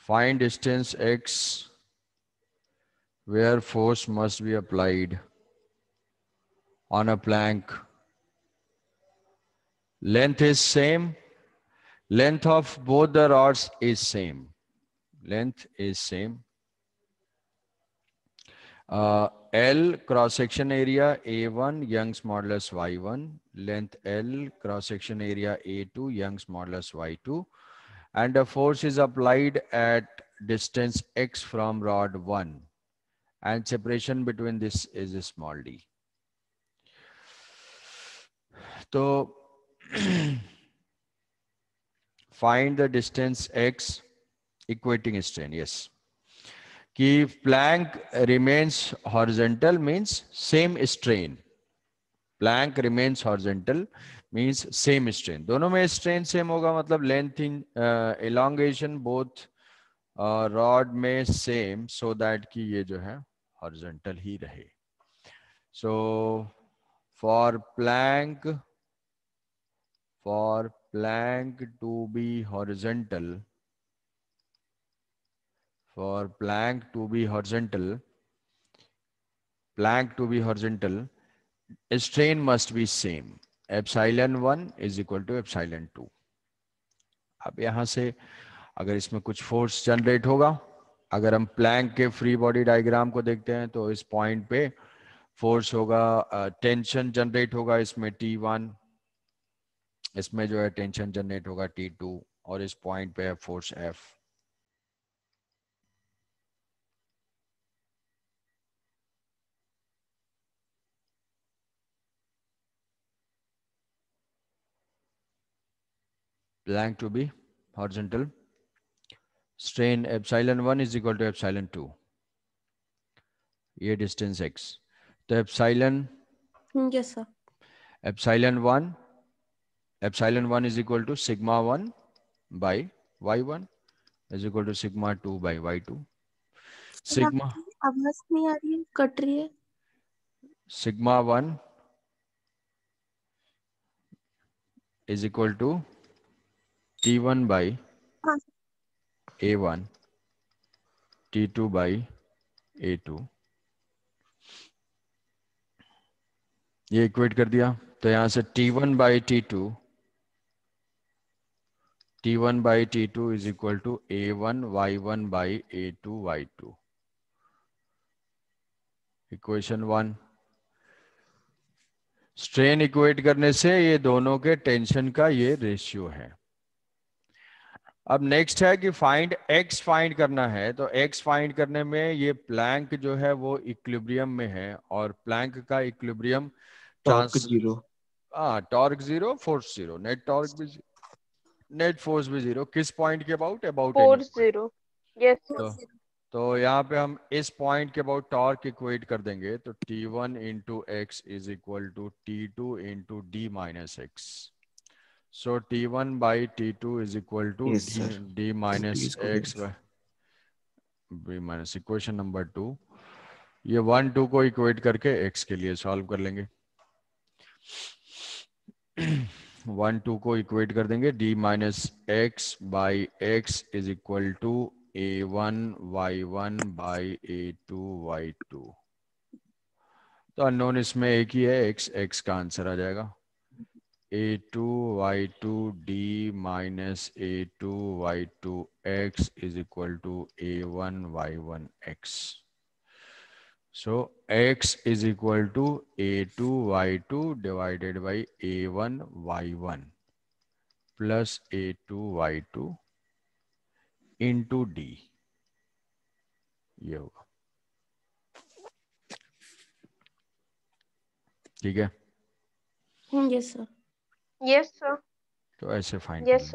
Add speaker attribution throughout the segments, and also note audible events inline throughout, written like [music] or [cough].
Speaker 1: Find distance x where force must be applied on a plank. Length is same. Length of both the rods is same. Length is same. Uh, L cross section area A1 Young's modulus Y1 length L cross section area A2 Young's modulus Y2 and a force is applied at distance x from rod 1 and separation between this is small d. So [clears throat] find the distance x equating strain, yes. Ki plank remains horizontal means same strain. Plank remains horizontal means same strain दोनों में strain same होगा मतलब lengthening elongation both rod में same so that की ये जो है horizontal ही रहे so for plank for plank to be horizontal for plank to be horizontal plank to be horizontal strain must be same epsilon one is equal to epsilon two अब यहां से अगर इसमें कुछ फोर्स जनरेट होगा अगर हम प्लैंक के फ्री बॉडी डायग्राम को देखते हैं तो इस पॉइंट पे फोर्स होगा टेंशन जनरेट होगा इसमें टी वन इसमें जो है टेंशन जनरेट होगा टी टू और इस पॉइंट पे है force F blank to be horizontal. Strain epsilon 1 is equal to epsilon 2. A distance x. The epsilon. Yes, sir. Epsilon 1. Epsilon 1 is equal to sigma 1 by y1 is equal to sigma 2 by y2. Sigma. sigma 1 is equal to T one by A one T two by A two ये equate कर दिया तो यहां से T one by T two T one by T two is equal to A one Y one by A two Y two equation one strain equate करने से ये दोनों के टेंशन का ये रेशियो है अब नेक्स्ट है कि फाइंड एक्स फाइंड करना है तो एक्स फाइंड करने में ये प्लैंक जो है वो इक्विलिब्रियम में है और प्लैंक का इक्विलिब्रियम
Speaker 2: टॉर्क जीरो
Speaker 1: हाँ torque zero force zero net torque भी जीरो नेट फोर्स भी जीरो किस पॉइंट के about about force zero yes तो, तो यहाँ पे हम इस पॉइंट के अबाउट टॉर्क इक्वेट कर देंगे तो T one into X is equal to T two into D minus X So T1 by T2 is equal to yes, D, D minus X by B minus equation number two ये one two को equate करके x के लिए solve कर लेंगे one two को equate कर देंगे d minus X by X is equal to A one Y one by A two Y two तो अननोन इसमें एक ही है x x का आंसर आ जाएगा a2 y2 d minus a2 y2 x is equal to a1 y1 x. So x is equal to a2 y2 divided by a1 y1 plus a2 y2 into d. ये होगा ठीक है yes sir yes, तो ऐसे find yes,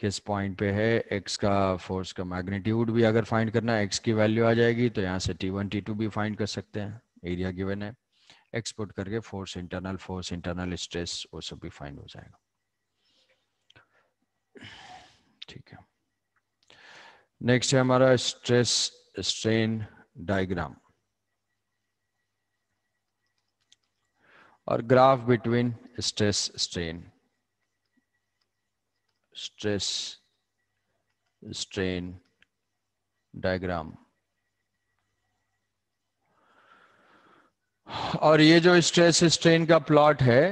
Speaker 1: किस point पे है x का फोर्स का मैग्नीट्यूड भी अगर फाइंड करना एक्स की वैल्यू आ जाएगी तो यहाँ से टी वन टी टू भी फाइंड कर सकते हैं एरिया गिवन है एक्सपोर्ट करके force internal force internal stress वो सब भी फाइंड हो जाएगा ठीक है नेक्स्ट है हमारा स्ट्रेस स्ट्रेन डायग्राम और graph between stress strain stress strain diagram और ये जो स्ट्रेस स्ट्रेन का प्लॉट है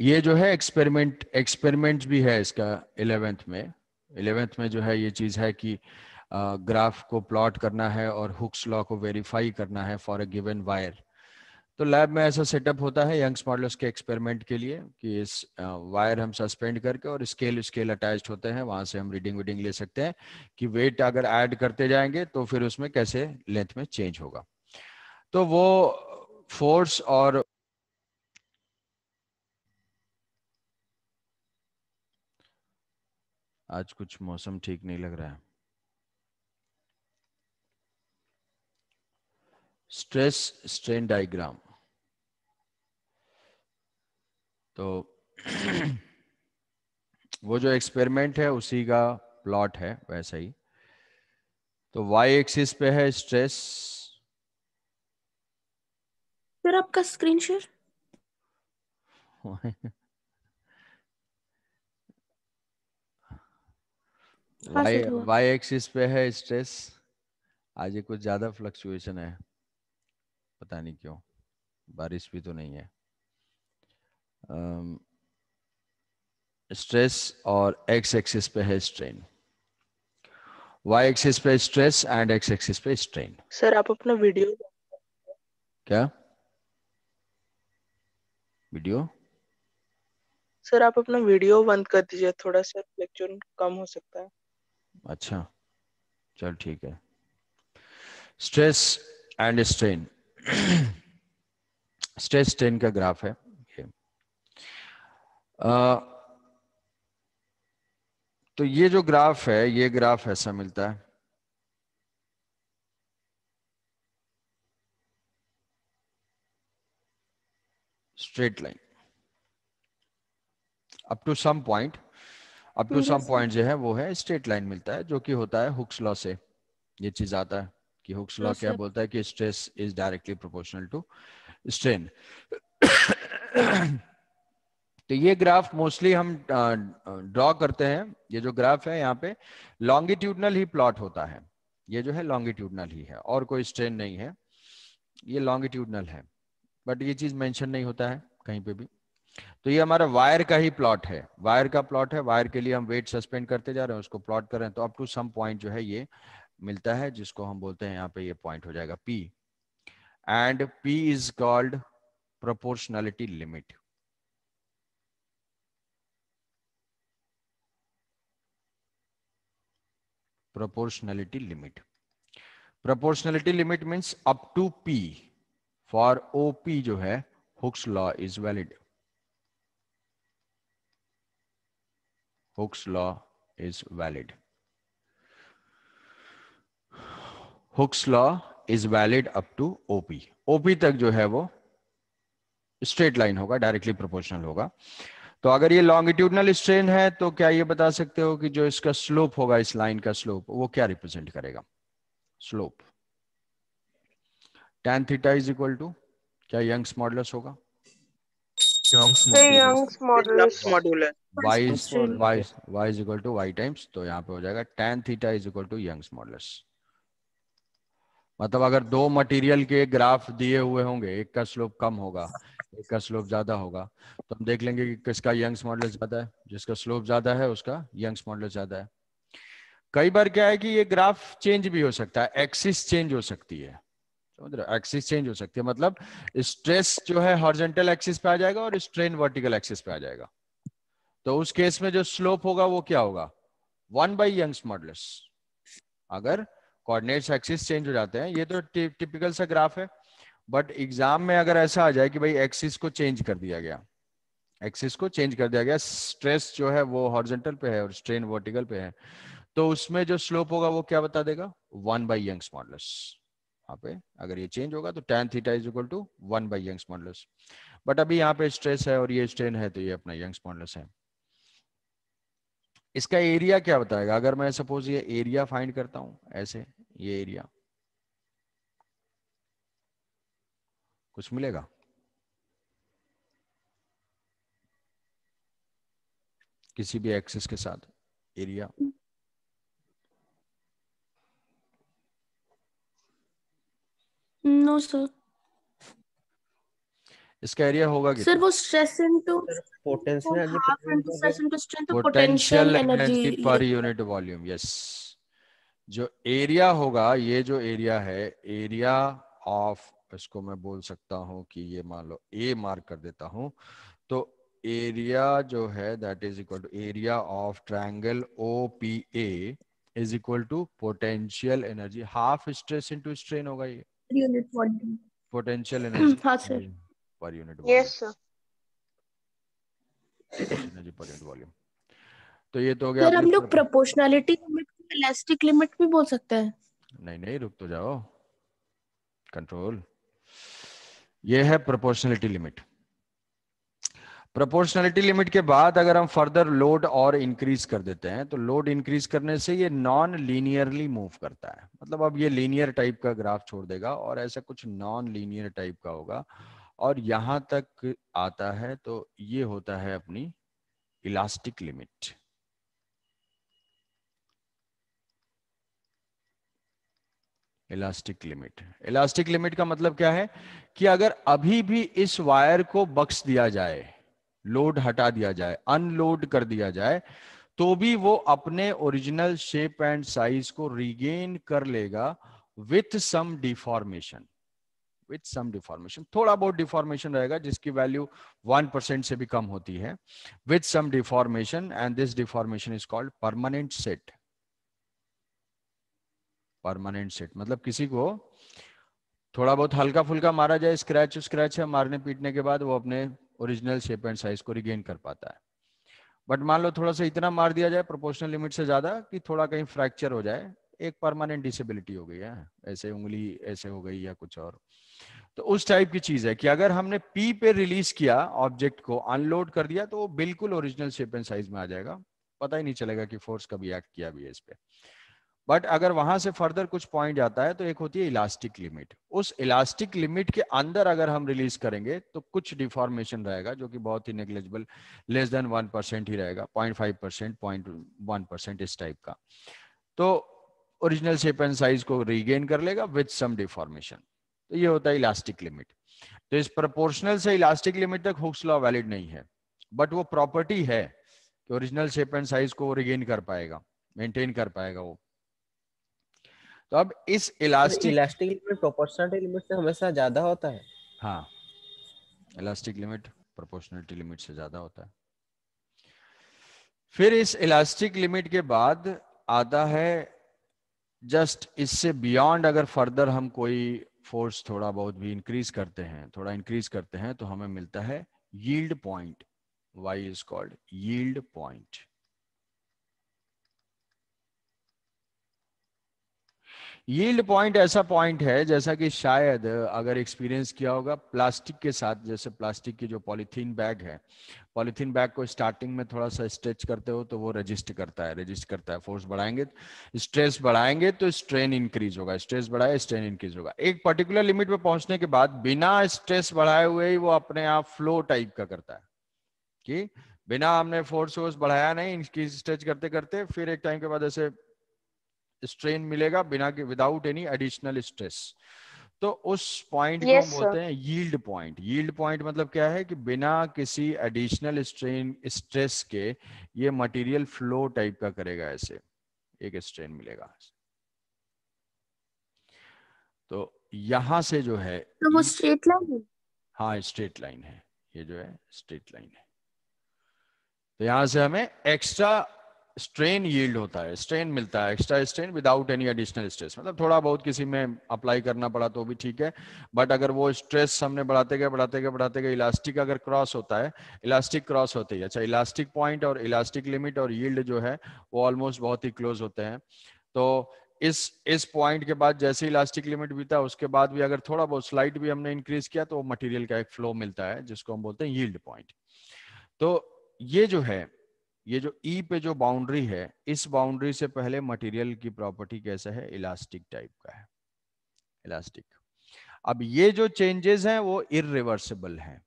Speaker 1: ये जो है एक्सपेरिमेंट एक्सपेरिमेंट भी है इसका इलेवेंथ में इलेवेंथ में जो है ये चीज है कि ग्राफ को प्लॉट करना है और हुक्स लॉ को वेरीफाई करना है फॉर अ गिवन वायर तो लैब में ऐसा सेटअप होता है यंग्स मॉडल्स के एक्सपेरिमेंट के लिए कि इस वायर हम सस्पेंड करके और स्केल स्केल अटैच होते हैं वहां से हम रीडिंग वीडिंग ले सकते हैं कि वेट अगर ऐड करते जाएंगे तो फिर उसमें कैसे लेंथ में चेंज होगा तो वो फोर्स और आज कुछ मौसम ठीक नहीं लग रहा है स्ट्रेस स्ट्रेन डायग्राम तो वो जो एक्सपेरिमेंट है उसी का प्लॉट है वैसा ही तो वाई एक्सिस पे है स्ट्रेस फिर आपका screen share Y Y axis पे है स्ट्रेस आज ये कुछ ज्यादा फ्लक्चुएशन है पता नहीं क्यों बारिश भी तो नहीं है स्ट्रेस और एक्स एक्सिस पे है स्ट्रेन वाई एक्सिस पे स्ट्रेस एंड एक्स एक्सिस पे स्ट्रेन सर आप अपना वीडियो क्या वीडियो सर आप अपना वीडियो बंद कर दीजिए थोड़ा सा लेक्चर कम हो सकता है अच्छा चल ठीक है stress and strain stress strain का ग्राफ है ये okay. uh, तो ये जो ग्राफ है ये ग्राफ ऐसा मिलता है straight line up to some point up to some point जो है वो है स्ट्रेट लाइन मिलता है जो कि होता है हुक्स लॉ से ये चीज आता है कि हुक्स लॉ क्या बोलता है कि stress is directly proportional to strain तो ये ग्राफ मोस्टली हम ड्रॉ करते हैं ये जो ग्राफ है यहाँ पे लॉन्गिट्यूडनल ही प्लॉट होता है ये जो है लॉन्गिट्यूडनल ही है और कोई स्ट्रेन नहीं है ये लॉन्गिट्यूडनल है बट ये चीज मेंशन नहीं होता है कहीं पे भी तो ये हमारा वायर का ही प्लॉट है वायर का प्लॉट है वायर के लिए हम वेट सस्पेंड करते जा रहे हैं उसको प्लॉट कर रहे हैं तो अप टू सम पॉइंट जो है ये मिलता है जिसको हम बोलते हैं यहाँ पे ये पॉइंट हो जाएगा P and P is called proportionality limit proportionality limit proportionality limit means up to p for op jo hai hooks law is valid hooks law is valid hooks law is valid up to op op tak jo hai wo straight line hoga directly proportional hoga तो अगर ये longitudinal strain है तो क्या ये बता सकते हो कि जो इसका स्लोप होगा इस लाइन का स्लोप वो क्या रिप्रेजेंट करेगा slope tan theta is equal to क्या यंग्स मॉडुलस होगा तो पे हो जाएगा मतलब अगर दो मटेरियल के ग्राफ दिए हुए होंगे एक का स्लोप कम होगा इसका स्लोप ज़्यादा होगा तो हम देख लेंगे कि किसका यंग्स मॉडल ज़्यादा है जिसका स्लोप ज़्यादा है उसका यंग्स मॉडल ज़्यादा है कई बार क्या है कि ये ग्राफ चेंज भी हो सकता है एक्सिस चेंज हो सकती है समझ रहे एक्सिस चेंज हो सकती है मतलब स्ट्रेस जो है हॉर्जेंटल एक्सिस पे आ जाएगा और स्ट्रेन वर्टिकल एक्सिस पे आ जाएगा तो उस केस में जो स्लोप होगा वो क्या होगा वन बाई यंग्स मॉडल्स अगर कोऑर्डिनेट्स एक्सिस चेंज हो जाते हैं ये तो टिपिकल सा ग्राफ है बट एग्जाम में अगर ऐसा आ जाए कि भाई एक्सिस को चेंज कर दिया गया एक्सिस को चेंज कर दिया गया स्ट्रेस जो है वो हॉर्जेंटल पे है और स्ट्रेन वर्टिकल पे है तो उसमें जो स्लोप होगा वो क्या बता देगा वन बाई यंग मॉडलस यहाँ पे अगर ये चेंज होगा तो tan theta is equal to one by Young modulus but अभी यहाँ पे स्ट्रेस है और ये स्ट्रेन है तो ये अपना यंग मॉडलस है इसका एरिया क्या बताएगा अगर मैं सपोज ये एरिया फाइंड करता हूं ऐसे ये एरिया कुछ मिलेगा किसी भी एक्सेस के साथ एरिया नो सर इसका एरिया होगा कि सर वो stress into potential potential energy per unit volume yes जो एरिया होगा ये जो एरिया है एरिया ऑफ इसको मैं बोल सकता हूं कि ये मान लो ए मार्क कर देता हूं तो एरिया जो है that is equal to area of triangle O P A is equal to potential energy half stress into strain होगा ये potential energy per unit energy per unit volume तो ये तो हो गया हम लोग प्रोपोर्शनैलिटी लिमिट इलास्टिक लिमिट भी बोल सकते हैं नहीं नहीं रुक तो जाओ कंट्रोल यह है प्रोपोर्शनलिटी लिमिट प्रोपोर्शनलिटी लिमिट के बाद अगर हम फर्दर लोड और इंक्रीज कर देते हैं तो लोड इंक्रीज करने से ये नॉन लीनियरली मूव करता है मतलब अब ये लीनियर टाइप का ग्राफ छोड़ देगा और ऐसा कुछ नॉन लीनियर टाइप का होगा और यहां तक आता है तो ये होता है अपनी elastic limit elastic limit elastic limit का मतलब क्या है कि अगर अभी भी इस वायर को बक्स दिया जाए लोड हटा दिया जाए अनलोड कर दिया जाए तो भी वो अपने ओरिजिनल शेप एंड साइज को रिगेन कर लेगा with some deformation with some deformation थोड़ा बहुत डिफॉर्मेशन रहेगा जिसकी वैल्यू वन परसेंट से भी कम होती है with some deformation and this deformation is called permanent set permanent set मतलब किसी को थोड़ा बहुत हल्का फुल्का मारा जाए स्क्रैच स्क्रैच है मारने पीटने के बाद वो अपने ओरिजिनल शेप एंड साइज को रिगेन कर पाता है बट मान लो थोड़ा सा इतना मार दिया जाए प्रोपोर्शनल लिमिट से ज्यादा कि थोड़ा कहीं फ्रैक्चर हो जाए एक परमानेंट डिसेबिलिटी हो गई है ऐसे उंगली ऐसे हो गई या कुछ और तो उस टाइप की चीज है कि अगर हमने पी पे रिलीज किया ऑब्जेक्ट को अनलोड कर दिया तो वो बिल्कुल ओरिजिनल शेप एंड साइज में आ जाएगा पता ही नहीं चलेगा कि फोर्स कभी एक्ट किया भी है इस पर बट अगर वहां से फर्दर कुछ पॉइंट आता है तो एक होती है इलास्टिक लिमिट उस इलास्टिक लिमिट के अंदर अगर हम रिलीज करेंगे तो कुछ डिफॉर्मेशन रहेगा जो कि बहुत ही negligible less than one percent ही रहेगा point five percent point one percent इस टाइप का तो ओरिजिनल शेप एंड साइज को रीगेन कर लेगा विथ सम डिफॉर्मेशन तो ये होता है इलास्टिक लिमिट तो इस प्रपोर्शनल से इलास्टिक लिमिट तक हुक्स लॉ वैलिड नहीं है बट वो प्रॉपर्टी है कि ओरिजिनल शेप एंड साइज को रिगेन कर पाएगा मेंटेन कर पाएगा वो तो अब इस elastic elastic limit proportionality limit से हमेशा ज्यादा होता है हाँ इलास्टिक लिमिट प्रोपोर्शनलिटी लिमिट से ज्यादा होता है फिर इस इलास्टिक लिमिट के बाद आता है जस्ट इससे बियॉन्ड अगर फर्दर हम कोई फोर्स थोड़ा बहुत भी इंक्रीज करते हैं थोड़ा इंक्रीज करते हैं तो हमें मिलता है yield point Y is called yield point yield point ऐसा पॉइंट है जैसा कि शायद अगर एक्सपीरियंस किया होगा प्लास्टिक के साथ जैसे प्लास्टिक की जो पॉलीथीन बैग है पॉलीथीन बैग को स्टार्टिंग में थोड़ा सा स्ट्रेच करते हो तो वो रजिस्ट करता है रजिस्ट करता है फोर्स बढ़ाएंगे स्ट्रेस बढ़ाएंगे तो स्ट्रेन इंक्रीज होगा स्ट्रेस बढ़ाए स्ट्रेन इंक्रीज होगा एक पर्टिकुलर लिमिट पर पहुंचने के बाद बिना स्ट्रेस बढ़ाए हुए ही वो अपने आप फ्लो टाइप का करता है कि बिना हमने फोर्स वोर्स बढ़ाया नहीं इंक्रीज स्ट्रेच करते करते फिर एक टाइम के बाद ऐसे स्ट्रेन मिलेगा बिना के विदाउट एनी एडिशनल स्ट्रेस तो उस पॉइंट yes, को हम बोलते हैं यील्ड पॉइंट यील्ड पॉइंट मतलब क्या है कि बिना किसी एडिशनल स्ट्रेन स्ट्रेस के ये मटेरियल फ्लो टाइप का करेगा ऐसे एक स्ट्रेन मिलेगा तो यहां से जो है तो वो स्ट्रेट लाइन हाँ स्ट्रेट लाइन है ये जो है स्ट्रेट लाइन है तो यहां से हमें एक्स्ट्रा स्ट्रेन यील्ड होता है स्ट्रेन मिलता है extra strain without any additional stress मतलब थोड़ा बहुत किसी में अप्लाई करना पड़ा तो भी ठीक है बट अगर वो स्ट्रेस हमने बढ़ाते गए बढ़ाते गए बढ़ाते गए इलास्टिक अगर क्रॉस होता है इलास्टिक क्रॉस होते ही अच्छा इलास्टिक पॉइंट और इलास्टिक लिमिट और यील्ड जो है वो ऑलमोस्ट बहुत ही क्लोज होते हैं तो इस इस पॉइंट के बाद जैसे इलास्टिक लिमिट बीता उसके बाद भी अगर थोड़ा बहुत स्लाइड भी हमने इंक्रीज किया तो मटेरियल का एक फ्लो मिलता है जिसको हम बोलते हैं यील्ड पॉइंट तो ये जो है ये जो ई e पे जो बाउंड्री है इस बाउंड्री से पहले मटेरियल की प्रॉपर्टी कैसा है इलास्टिक टाइप का है इलास्टिक अब ये जो चेंजेस हैं वो इिवर्सिबल हैं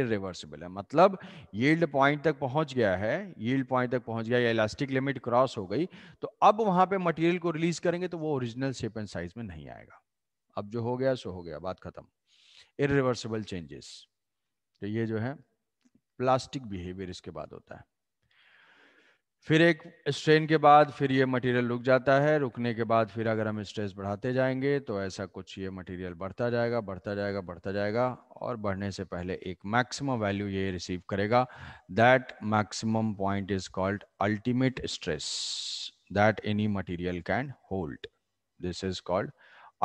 Speaker 1: इिवर्सिबल है मतलब यील्ड पॉइंट तक पहुंच गया है यील्ड पॉइंट तक पहुंच गया या इलास्टिक लिमिट क्रॉस हो गई तो अब वहां पे मटेरियल को रिलीज करेंगे तो वो ओरिजिनल शेप एंड साइज में नहीं आएगा अब जो हो गया सो हो गया बात खत्म इिवर्सिबल चेंजेस तो ये जो है प्लास्टिक बिहेवियर इसके बाद होता है फिर एक स्ट्रेन के बाद फिर ये मटेरियल रुक जाता है रुकने के बाद फिर अगर हम स्ट्रेस बढ़ाते जाएंगे तो ऐसा कुछ ये मटेरियल बढ़ता जाएगा बढ़ता जाएगा बढ़ता जाएगा और बढ़ने से पहले एक मैक्सिमम वैल्यू ये रिसीव करेगा that maximum point is called ultimate stress that any material can hold this is called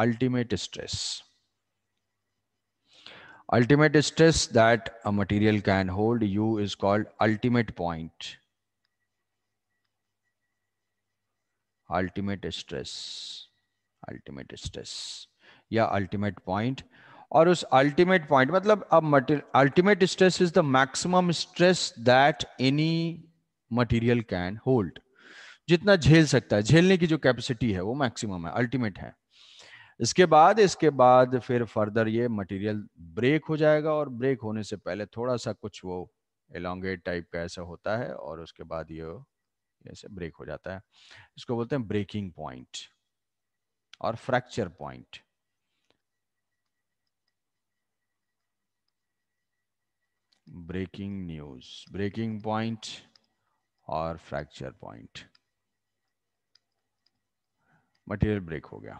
Speaker 1: ultimate stress ultimate stress that a material can hold you is called ultimate point ultimate stress ultimate stress या ultimate point और उस ultimate point मतलब अब ultimate stress is the maximum stress that any material can hold जितना झेल सकता है झेलने की जो कैपेसिटी है वो मैक्सिमम है अल्टीमेट है इसके बाद इसके बाद फिर फर्दर ये मटेरियल ब्रेक हो जाएगा और ब्रेक होने से पहले थोड़ा सा कुछ वो एलोंगेट टाइप का ऐसा होता है और उसके बाद ये ऐसे ब्रेक हो जाता है इसको बोलते हैं ब्रेकिंग पॉइंट और fracture point breaking news breaking point और फ्रैक्चर पॉइंट मटेरियल ब्रेक हो गया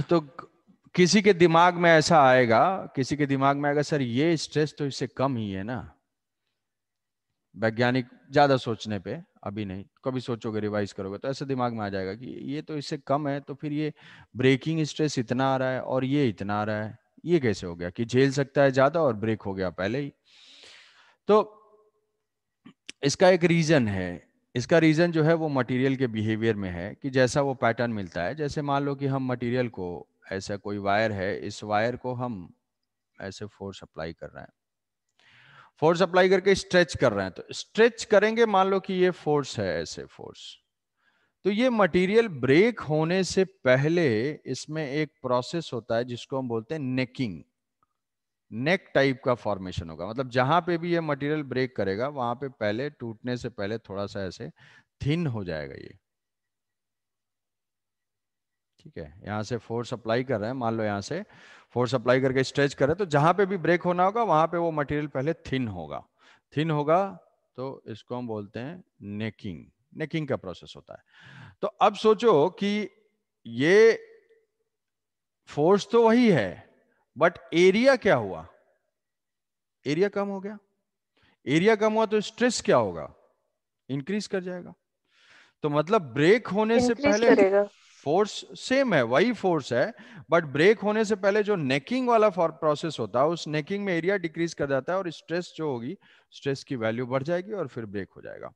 Speaker 1: [clears throat] तो किसी के दिमाग में ऐसा आएगा किसी के दिमाग में आएगा सर ये स्ट्रेस तो इससे कम ही है ना वैज्ञानिक ज़्यादा सोचने पे अभी नहीं कभी सोचोगे रिवाइज करोगे तो ऐसे दिमाग में आ जाएगा कि ये तो इससे कम है तो फिर ये ब्रेकिंग स्ट्रेस इतना आ रहा है और ये इतना आ रहा है ये कैसे हो गया कि झेल सकता है ज़्यादा और ब्रेक हो गया पहले ही तो इसका एक रीज़न है इसका रीज़न जो है वो मटेरियल के बिहेवियर में है कि जैसा वो पैटर्न मिलता है जैसे मान लो कि हम मटेरियल को ऐसा कोई वायर है इस वायर को हम ऐसे फोर्स अप्लाई कर रहे हैं फोर्स अप्लाई करके स्ट्रेच कर रहे हैं तो स्ट्रेच करेंगे मान लो कि ये फोर्स है ऐसे फोर्स तो ये मटेरियल ब्रेक होने से पहले इसमें एक प्रोसेस होता है जिसको हम बोलते हैं नेकिंग नेक टाइप का फॉर्मेशन होगा मतलब जहां पे भी ये मटेरियल ब्रेक करेगा वहां पे पहले टूटने से पहले थोड़ा सा ऐसे थिन हो जाएगा ये ठीक है यहाँ से फोर्स अप्लाई कर रहे हैं मान लो यहाँ से फोर्स अप्लाई करके स्ट्रेच कर रहे हैं तो जहां पे भी ब्रेक होना होगा वहां पे वो मटेरियल पहले थिन होगा थिन होगा तो इसको हम बोलते हैं नेकिंग नेकिंग का प्रोसेस होता है तो अब सोचो कि ये फोर्स तो वही है बट एरिया क्या हुआ एरिया कम हो गया एरिया कम हुआ तो स्ट्रेस क्या होगा इंक्रीज कर जाएगा तो मतलब ब्रेक होने से पहले करेगा फोर्स सेम है वही फोर्स है बट ब्रेक होने से पहले जो नेकिंग वाला प्रोसेस होता है उस नेकिंग में एरिया डिक्रीज कर जाता है और स्ट्रेस जो होगी स्ट्रेस की वैल्यू बढ़ जाएगी और फिर ब्रेक हो जाएगा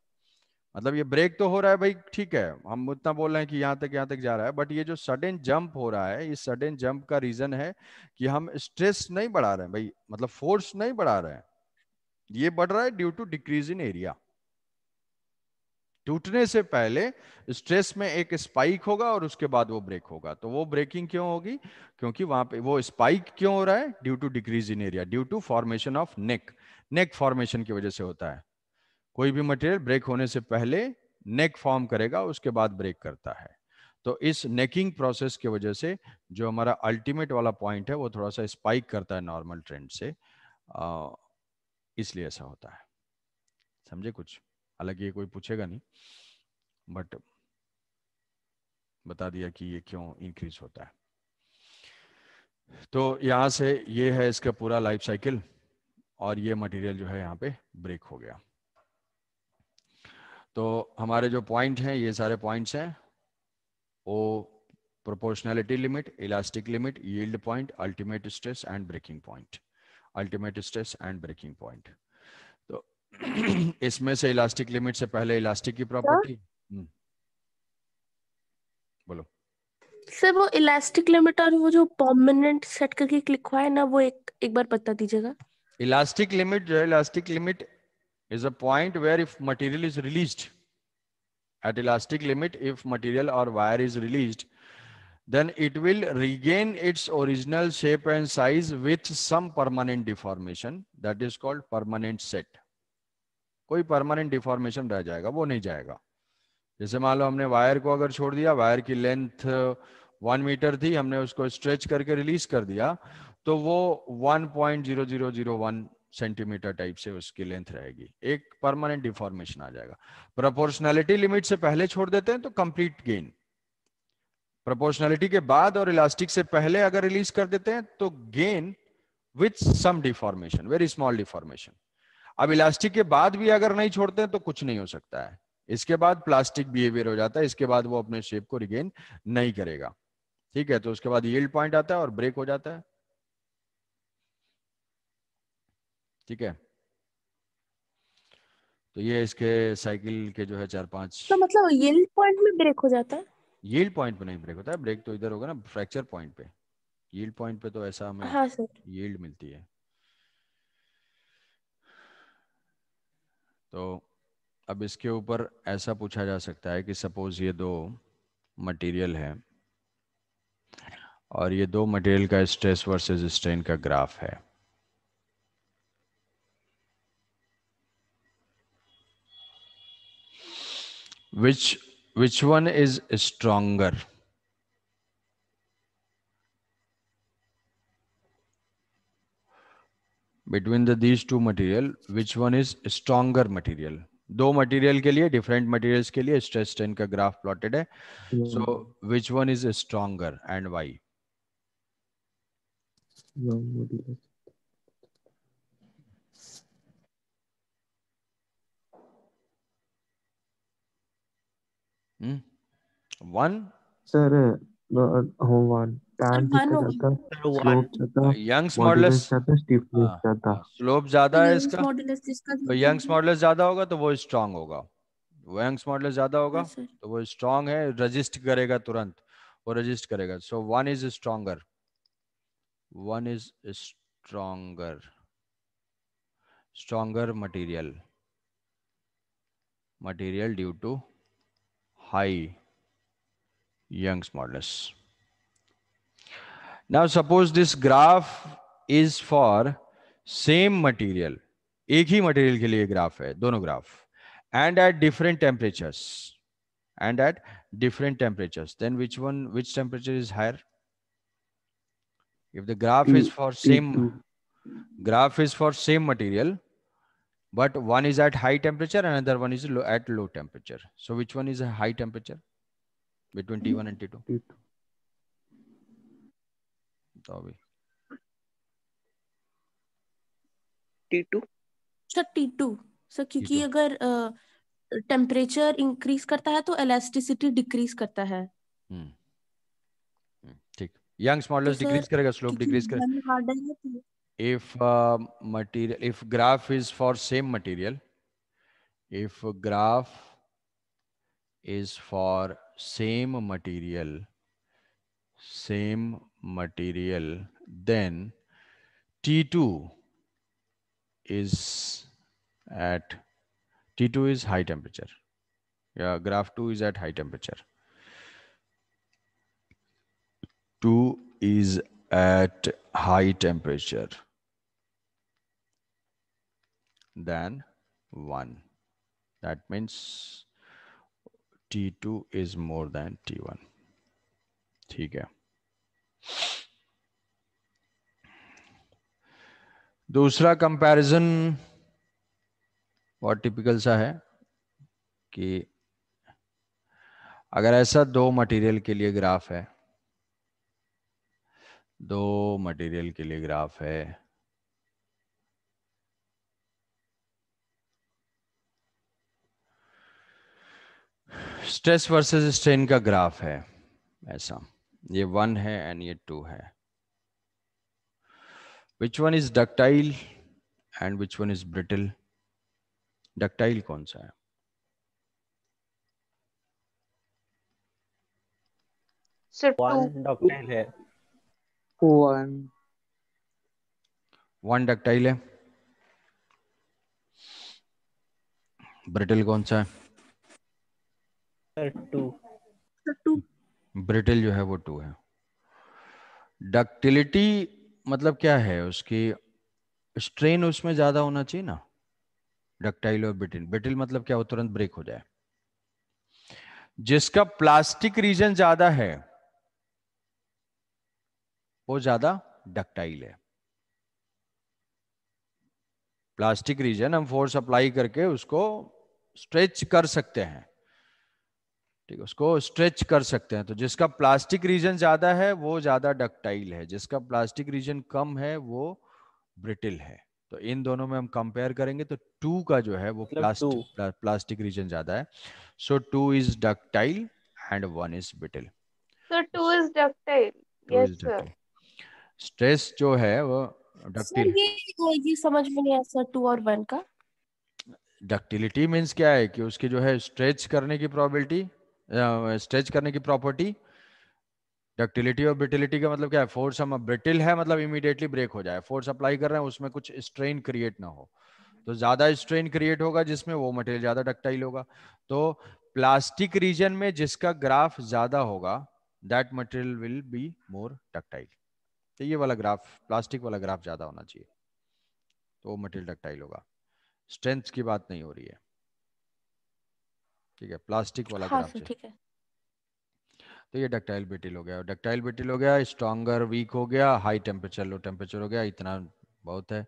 Speaker 1: मतलब ये ब्रेक तो हो रहा है भाई ठीक है हम उतना बोल रहे हैं कि यहाँ तक यहाँ तक जा रहा है बट ये जो सडन जंप हो रहा है इस सडन जंप का रीजन है कि हम स्ट्रेस नहीं बढ़ा रहे हैं भाई मतलब फोर्स नहीं बढ़ा रहे हैं ये बढ़ रहा है due to decrease in area टूटने से पहले स्ट्रेस में एक स्पाइक होगा और उसके बाद वो ब्रेक होगा तो वो ब्रेकिंग क्यों होगी क्योंकि वहां पे वो स्पाइक क्यों हो रहा है due to decrease in area due to formation of neck neck formation की वजह से होता है कोई भी मटेरियल ब्रेक होने से पहले नेक फॉर्म करेगा उसके बाद ब्रेक करता है तो इस नेकिंग प्रोसेस की वजह से जो हमारा अल्टीमेट वाला पॉइंट है वो थोड़ा सा स्पाइक करता है नॉर्मल ट्रेंड से इसलिए ऐसा होता है समझे कुछ हालांकि ये कोई पूछेगा नहीं बट बता दिया कि ये क्यों इंक्रीज होता है तो यहां से ये है इसका पूरा लाइफ साइकिल और ये मटेरियल जो है यहाँ पे ब्रेक हो गया तो हमारे जो पॉइंट हैं ये सारे पॉइंट्स हैं वो proportionality limit elastic limit yield point ultimate stress and breaking point ultimate stress and breaking point [clears throat] इसमें से इलास्टिक लिमिट से पहले इलास्टिक की प्रॉपर्टी हम्म। बोलो सर वो इलास्टिक लिमिट और वो जो परमानेंट सेट करके क्लिक हुआ है ना वो एक एक बार बता दीजिएगा इलास्टिक लिमिट जो elastic limit is a point where if material is released at elastic limit if material और wire is release then it will regain its original shape and size with some permanent deformation that is called permanent set कोई permanent deformation रह जाएगा वो नहीं जाएगा जैसे मान लो हमने वायर को अगर छोड़ दिया वायर की लेंथ वन मीटर थी हमने उसको स्ट्रेच करके रिलीज कर दिया तो वो वन सेंटीमीटर टाइप से उसकी लेंथ रहेगी एक परमानेंट डिफॉर्मेशन आ जाएगा प्रोपोर्शनैलिटी लिमिट से पहले छोड़ देते हैं तो कंप्लीट गेन प्रोपोर्शनैलिटी के बाद और इलास्टिक से पहले अगर रिलीज कर देते हैं तो gain with some deformation very small deformation अब इलास्टिक के बाद भी अगर नहीं छोड़ते हैं तो कुछ नहीं हो सकता है इसके बाद प्लास्टिक बिहेवियर हो जाता है इसके बाद वो अपने शेप को रिगेन नहीं करेगा ठीक है तो उसके बाद येल्ड पॉइंट आता है और ब्रेक हो जाता है ठीक है तो ये इसके साइकिल के जो है चार पांच तो मतलब येल्ड पॉइंट में ब्रेक हो जाता है येल्ड पॉइंट पे नहीं ब्रेक होता है ब्रेक तो इधर होगा ना फ्रैक्चर पॉइंट पे येल्ड पॉइंट पे तो ऐसा हमें हाँ येल्ड मिलती है तो अब इसके ऊपर ऐसा पूछा जा सकता है कि सपोज ये दो मटेरियल है और ये दो मटेरियल का स्ट्रेस वर्सेस स्ट्रेन का ग्राफ है which which one is stronger between the these two material which one is stronger material दो मटेरियल के लिए डिफरेंट मटेरियल्स के लिए स्ट्रेस स्ट्रेन का ग्राफ प्लॉटेड है so which one is stronger and why one sir one slope हाँ, हाँ, ज्यादा है यंग्स मॉडुलस तो ज्यादा होगा तो वो स्ट्रांग होगा यंग्स मॉडुलस ज्यादा होगा तो वो स्ट्रांग है रजिस्ट करेगा तुरंत वो रजिस्ट करेगा so one is stronger one is stronger stronger material material due to high Young's modulus Now suppose this graph is for same material. एक ही मटेरियल के लिए ग्राफ है दोनों graph and at different temperatures and at different temperatures then which one which temperature is if the graph is for same graph is for same material but one is at high temperature another one is low, at low temperature so which one is a high temperature between t1 and t2 बताओ अभी T2 अच्छा T2 sir क्योंकि अगर temperature uh, increase करता है तो elasticity decrease करता है हम्म। हम्म, ठीक यंग्स मॉडल्स डिक्रीज करेगा स्लोप डिक्रीज करेगा if material if graph is for same material if graph is for same material same material, then T2 is at T2 is high temperature. Yeah, graph 2 is at high temperature. 2 is at high temperature than 1. That means T2 is more than T1. ठीक है दूसरा comparison बहुत typical सा है कि अगर ऐसा दो मटेरियल के लिए ग्राफ है दो मटेरियल के लिए ग्राफ है स्ट्रेस वर्सेस स्ट्रेन का ग्राफ है ऐसा ये वन है एंड ये टू है which one is ductile and which one is brittle ductile कौन सा है वन डक्टाइल है वन है ब्रिटिल कौन सा है टू टू ब्रिटिल जो है वो टू है डक्टिलिटी मतलब क्या है उसकी स्ट्रेन उसमें ज्यादा होना चाहिए ना डक्टाइल और ब्रिटिल ब्रिटिल मतलब क्या हो तुरंत ब्रेक हो जाए जिसका प्लास्टिक रीजन ज्यादा है वो ज्यादा डक्टाइल है प्लास्टिक रीजन हम फोर्स अप्लाई करके उसको स्ट्रेच कर सकते हैं ठीक है उसको स्ट्रेच कर सकते हैं तो जिसका प्लास्टिक रीजन ज्यादा है वो ज्यादा डक्टाइल है जिसका प्लास्टिक रीजन कम है वो ब्रिटिल है तो इन दोनों में हम कंपेयर करेंगे तो टू का जो है वो प्लास्टिक प्लास्टिक रीजन ज्यादा है so two is ductile and one is brittle stress जो है वो डक्टिल समझ में नहीं आया टू और वन का डक्टिलिटी मीन्स क्या है कि उसकी जो है स्ट्रेच करने की प्रोबेबिलिटी स्ट्रेच करने की प्रॉपर्टी डक्टिलिटी और ब्रिटिलिटी का मतलब क्या है फोर्स हम ब्रिटिल है मतलब इमीडिएटली ब्रेक हो जाए फोर्स अप्लाई कर रहे हैं उसमें कुछ स्ट्रेन क्रिएट ना हो तो ज्यादा स्ट्रेन क्रिएट होगा जिसमें वो मटेरियल ज्यादा डक्टाइल होगा तो प्लास्टिक रीजन में जिसका ग्राफ ज्यादा होगा that material will be more ductile तो ये वाला ग्राफ प्लास्टिक वाला ग्राफ ज्यादा होना चाहिए तो वो मटेरियल डक्टाइल होगा स्ट्रेंथ की बात नहीं हो रही है ठीक है प्लास्टिक वाला हाँ ग्राफ तो ये डक्टाइल बेटिल हो गया डक्टाइल बेटिल हो गया स्ट्रॉन्गर वीक हो गया हाई टेम्परेचर लो टेम्परेचर हो गया इतना बहुत है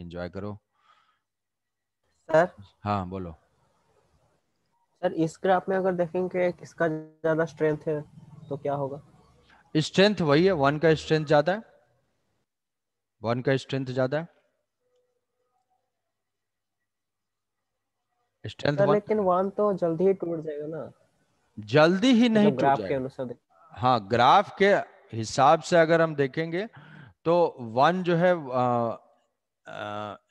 Speaker 1: इंजॉय करो सर हाँ बोलो सर इस ग्राफ में अगर देखेंगे किसका ज्यादा स्ट्रेंथ है तो क्या होगा स्ट्रेंथ वही है वन का स्ट्रेंथ ज्यादा है वन का स्ट्रेंथ ज्यादा है स्ट्रेंथ वन लेकिन वन तो जल्दी ही टूट जाएगा ना जल्दी ही नहीं मतलब टूट जाएगा हाँ ग्राफ के हिसाब से अगर हम देखेंगे तो वन जो है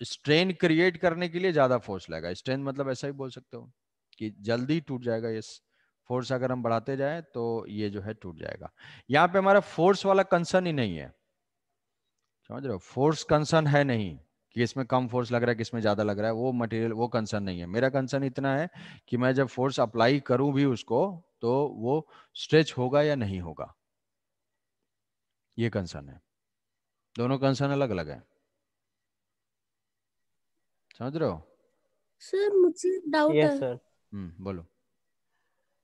Speaker 1: स्ट्रेन क्रिएट करने के लिए ज्यादा फोर्स लगेगा स्ट्रेन मतलब ऐसा ही बोल सकते हो कि जल्दी टूट जाएगा ये फोर्स अगर हम बढ़ाते जाए तो ये जो है टूट जाएगा यहाँ पे हमारा फोर्स वाला कंसर्न ही नहीं है समझ रहे हो फोर्स कंसर्न है नहीं कि इसमें कम फोर्स लग रहा है किसमें ज्यादा लग रहा है वो मटेरियल वो कंसर्न नहीं है मेरा कंसर्न इतना है कि मैं जब फोर्स अप्लाई करूं भी उसको तो वो स्ट्रेच होगा या नहीं होगा ये कंसर्न है दोनों कंसर्न अलग अलग है समझ रहे हो सर मुझे डाउट yes, है सर हम्म बोलो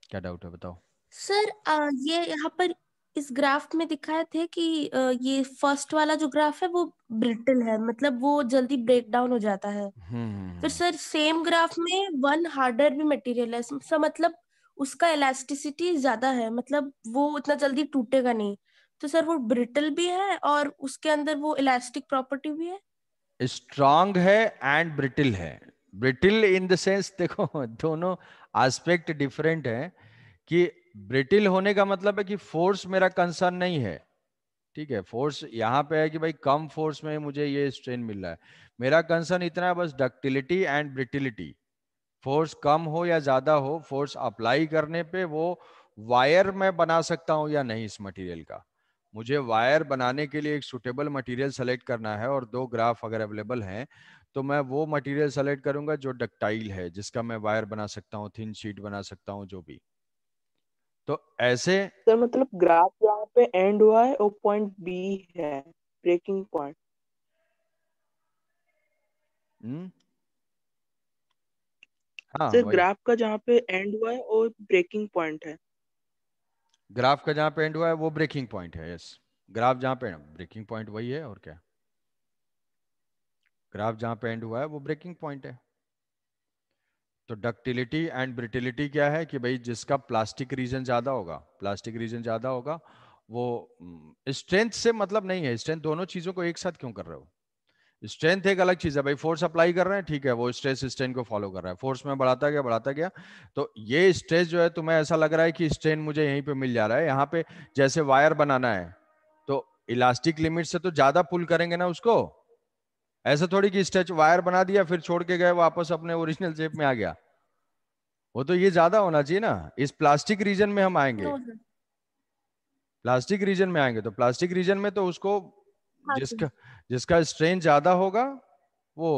Speaker 1: क्या डाउट है बताओ सर आ, ये यहाँ पर इस ग्राफ में दिखाए थे कि ये फर्स्ट वाला जो ग्राफ है वो ब्रिटल है मतलब वो जल्दी ब्रेक डाउन हो जाता है फिर तो हम्म। सर सेम ग्राफ में वन हार्डर भी मटेरियल है सर मतलब उसका इलास्टिसिटी ज्यादा है मतलब वो उतना जल्दी टूटेगा नहीं तो सर वो ब्रिटल भी है और उसके अंदर वो इलास्टिक प्रॉपर्टी भी है स्ट्रांग है एंड ब्रिटिल है ब्रिटिल इन द सेंस देखो [laughs] दोनों एस्पेक्ट डिफरेंट है कि ब्रिटिल होने का मतलब है कि फोर्स मेरा कंसर्न नहीं है ठीक है फोर्स यहाँ पे है कि भाई कम फोर्स में मुझे ये स्ट्रेन मिल रहा है मेरा कंसर्न इतना है बस डक्टिलिटी एंड ब्रिटिलिटी फोर्स कम हो या ज्यादा हो फोर्स अप्लाई करने पे वो वायर मैं बना सकता हूँ या नहीं इस मटेरियल का मुझे वायर बनाने के लिए एक सुटेबल मटेरियल सेलेक्ट करना है और दो ग्राफ अगर अवेलेबल हैं तो मैं वो मटेरियल सेलेक्ट करूंगा जो डक्टाइल है जिसका मैं वायर बना सकता हूँ थिन शीट बना सकता हूँ जो भी तो ऐसे सर तो मतलब ग्राफ यहाँ पे एंड हुआ है और पॉइंट बी है ब्रेकिंग हम्म। पॉइंट हाँ सर ग्राफ का जहाँ पे एंड हुआ है वो ब्रेकिंग पॉइंट है ग्राफ का जहाँ पे एंड हुआ है वो ब्रेकिंग पॉइंट है यस ग्राफ जहाँ पे ब्रेकिंग पॉइंट वही है और क्या ग्राफ जहाँ पे एंड हुआ है वो ब्रेकिंग पॉइंट है तो डक्टिलिटी एंड ब्रिटिलिटी क्या है कि भाई जिसका प्लास्टिक रीजन ज्यादा होगा प्लास्टिक रीजन ज्यादा होगा वो स्ट्रेंथ हम्म, से मतलब नहीं है स्ट्रेंथ दोनों चीजों को एक साथ क्यों कर रहे हो स्ट्रेंथ एक अलग चीज है भाई फोर्स अप्लाई कर रहे हैं ठीक है वो स्ट्रेस स्ट्रेन को फॉलो कर रहा है फोर्स में बढ़ाता गया बढ़ाता गया तो ये स्ट्रेस जो है तुम्हें ऐसा लग रहा है कि स्ट्रेन मुझे यहीं पे मिल जा रहा है यहाँ पे जैसे वायर बनाना है तो इलास्टिक लिमिट से तो ज्यादा पुल करेंगे ना उसको ऐसा थोड़ी कि स्ट्रेच वायर बना दिया फिर छोड़ के गए वापस अपने ओरिजिनल शेप में आ गया वो तो ये ज्यादा होना चाहिए ना इस प्लास्टिक रीजन में हम आएंगे प्लास्टिक रीजन में आएंगे तो प्लास्टिक रीजन में तो उसको हाँ, जिसका जिसका स्ट्रेन ज्यादा होगा वो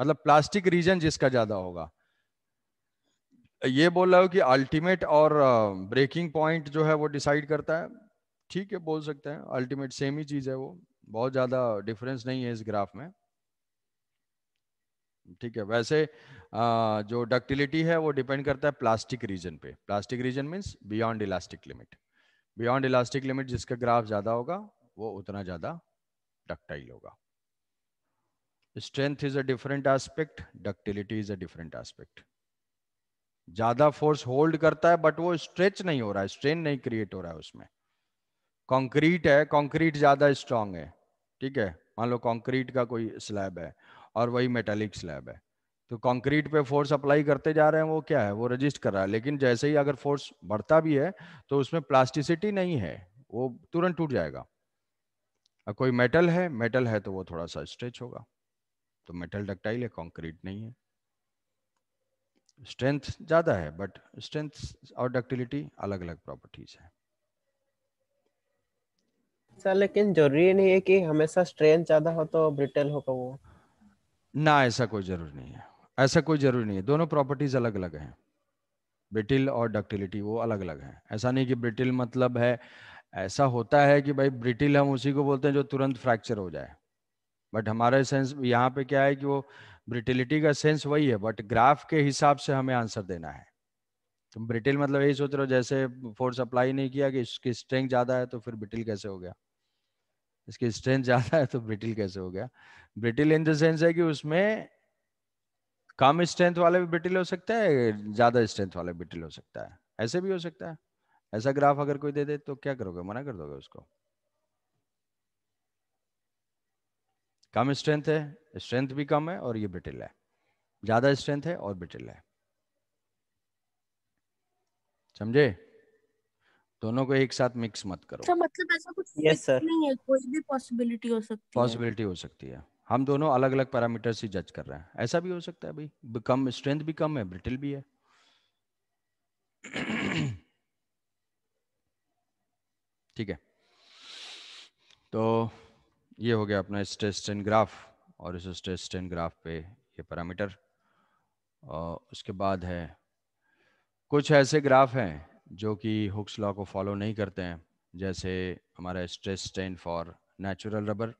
Speaker 1: मतलब प्लास्टिक रीजन जिसका ज्यादा होगा ये बोल रहा हूँ कि अल्टीमेट और ब्रेकिंग पॉइंट जो है वो डिसाइड करता है ठीक है बोल सकते हैं अल्टीमेट सेम ही चीज है वो बहुत ज़्यादा डिफरेंस नहीं है इस ग्राफ में ठीक है वैसे आ, जो डक्टिलिटी है वो डिपेंड करता है प्लास्टिक रीजन पे plastic region means beyond elastic limit beyond elastic limit जिसका ग्राफ ज़्यादा होगा वो उतना ज़्यादा डक्टाइल होगा strength is a different aspect ductility is a different aspect ज्यादा फोर्स होल्ड करता है बट वो स्ट्रेच नहीं हो रहा है स्ट्रेन नहीं क्रिएट हो रहा है उसमें कंक्रीट है कंक्रीट ज्यादा स्ट्रांग है ठीक है मान लो कंक्रीट का कोई स्लैब है और वही मेटालिक स्लैब है तो कंक्रीट पे फोर्स अप्लाई करते जा रहे हैं वो क्या है वो रजिस्ट कर रहा है लेकिन जैसे ही अगर फोर्स बढ़ता भी है तो उसमें प्लास्टिसिटी नहीं है वो तुरंत टूट जाएगा और कोई मेटल है मेटल है तो वो थोड़ा सा स्ट्रेच होगा तो मेटल डक्टाइल है कॉन्क्रीट नहीं है स्ट्रेंथ ज़्यादा है बट स्ट्रेंथ और डक्टिलिटी अलग अलग प्रॉपर्टीज है ऐसा लेकिन जरूरी नहीं है कि हमेशा स्ट्रेन ज्यादा हो तो ब्रिटेल होगा वो ना ऐसा कोई जरूरी नहीं है ऐसा कोई जरूरी नहीं है दोनों प्रॉपर्टीज अलग अलग हैं ब्रिटिल और डक्टिलिटी वो अलग अलग है ऐसा नहीं कि ब्रिटिल मतलब है ऐसा होता है कि भाई ब्रिटिल हम उसी को बोलते हैं जो तुरंत फ्रैक्चर हो जाए बट हमारे सेंस यहाँ पे क्या है कि वो ब्रिटिलिटी का सेंस वही है बट ग्राफ के हिसाब से हमें आंसर देना है तुम ब्रिटिल मतलब यही सोच रहे हो जैसे फोर्स अप्लाई नहीं किया कि इसकी स्ट्रेंथ ज्यादा है तो फिर ब्रिटिल कैसे हो गया इसकी स्ट्रेंथ ज्यादा है तो ब्रिटिल कैसे हो गया ब्रिटिल इन द सेंस है कि उसमें कम स्ट्रेंथ वाले भी ब्रिटिल हो सकता है ज्यादा स्ट्रेंथ वाले ब्रिटिल हो सकता है ऐसे भी हो सकता है ऐसा ग्राफ अगर कोई दे दे तो क्या करोगे मना कर दोगे उसको कम स्ट्रेंथ है स्ट्रेंथ भी कम है और ये ब्रिटिल है ज्यादा स्ट्रेंथ है और ब्रिटिल है समझे दोनों को एक साथ मिक्स मत करो सर अच्छा, मतलब ऐसा कुछ yes, नहीं है कोई भी पॉसिबिलिटी हो सकती पॉसिबिलिटी हो सकती है हम दोनों अलग अलग पैरामीटर से जज कर रहे हैं ऐसा भी हो सकता है भाई कम स्ट्रेंथ भी कम है ब्रिटिल भी है [clears throat] ठीक है तो ये हो गया अपना स्ट्रेस स्ट्रेन ग्राफ और इस स्ट्रेस स्ट्रेन ग्राफ पे ये पैरामीटर और उसके बाद है कुछ ऐसे ग्राफ हैं जो कि हुक्स लॉ को फॉलो नहीं करते हैं जैसे हमारा stress strain for natural rubber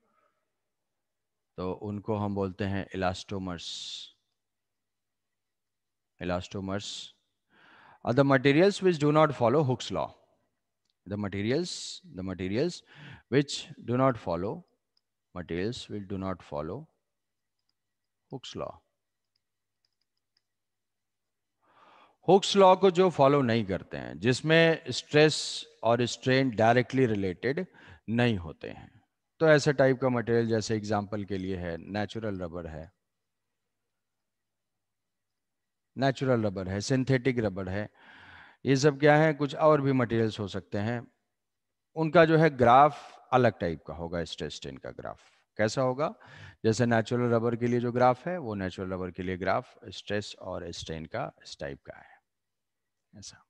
Speaker 1: तो उनको हम बोलते हैं elastomers elastomers are the materials which do not follow Hooke's law the materials the materials which do not follow materials which do not follow Hooke's law Hooke's law को जो follow नहीं करते हैं जिसमें स्ट्रेस और स्ट्रेन डायरेक्टली रिलेटेड नहीं होते हैं तो ऐसे टाइप का मटेरियल जैसे एग्जाम्पल के लिए है नेचुरल रबर है नेचुरल रबर है सिंथेटिक रबर है ये सब क्या है कुछ और भी मटेरियल्स हो सकते हैं उनका जो है ग्राफ अलग टाइप का होगा स्ट्रेस स्ट्रेन का ग्राफ कैसा होगा जैसे नेचुरल रबर के लिए जो ग्राफ है वो नेचुरल रबर के लिए ग्राफ स्ट्रेस और स्ट्रेन का इस टाइप का है ऐसा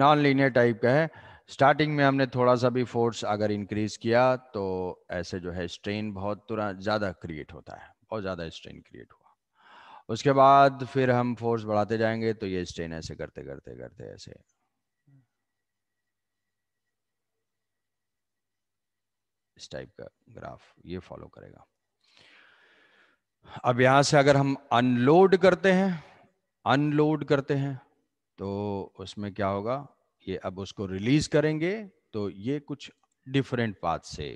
Speaker 1: नॉन लीनियर टाइप का है स्टार्टिंग में हमने थोड़ा सा भी फोर्स अगर इंक्रीज किया तो ऐसे जो है स्ट्रेन बहुत तुरंत ज़्यादा क्रिएट होता है बहुत ज़्यादा स्ट्रेन क्रिएट हुआ उसके बाद फिर हम फोर्स बढ़ाते जाएंगे तो ये स्ट्रेन ऐसे करते करते करते ऐसे इस टाइप का ग्राफ ये फॉलो करेगा अब यहां से अगर हम अनलोड करते हैं अनलोड करते हैं तो उसमें क्या होगा ये अब उसको रिलीज करेंगे तो ये कुछ डिफरेंट पाथ से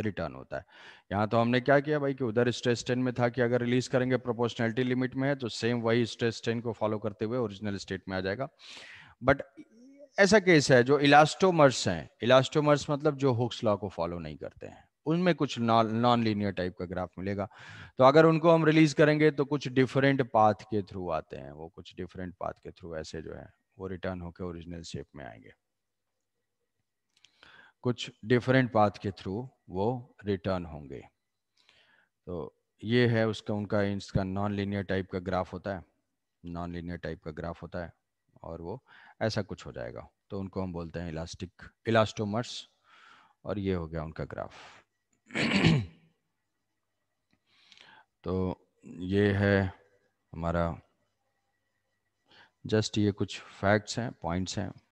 Speaker 1: रिटर्न होता है यहाँ तो हमने क्या किया भाई कि उधर स्ट्रेस टेन में था कि अगर रिलीज करेंगे प्रोपोर्शनैलिटी लिमिट में है तो सेम वही स्ट्रेस टेन को फॉलो करते हुए ओरिजिनल स्टेट में आ जाएगा बट ऐसा केस है जो इलास्टोमर्स हैं इलास्टोमर्स मतलब जो हुक्स लॉ को फॉलो नहीं करते हैं उनमें कुछ नॉन लीनियर टाइप का ग्राफ मिलेगा तो अगर उनको हम रिलीज करेंगे तो कुछ डिफरेंट पाथ के थ्रू आते हैं वो कुछ डिफरेंट पाथ के थ्रू ऐसे जो है वो रिटर्न होकर ओरिजिनल शेप में आएंगे कुछ डिफरेंट पाथ के थ्रू वो रिटर्न होंगे तो ये है उसका उनका इसका नॉन लीनियर टाइप का ग्राफ होता है नॉन लीनियर टाइप का ग्राफ होता है और वो ऐसा कुछ हो जाएगा तो उनको हम बोलते हैं इलास्टिक इलास्टोमर्स और ये हो गया उनका ग्राफ तो ये है हमारा जस्ट ये कुछ फैक्ट्स हैं पॉइंट्स हैं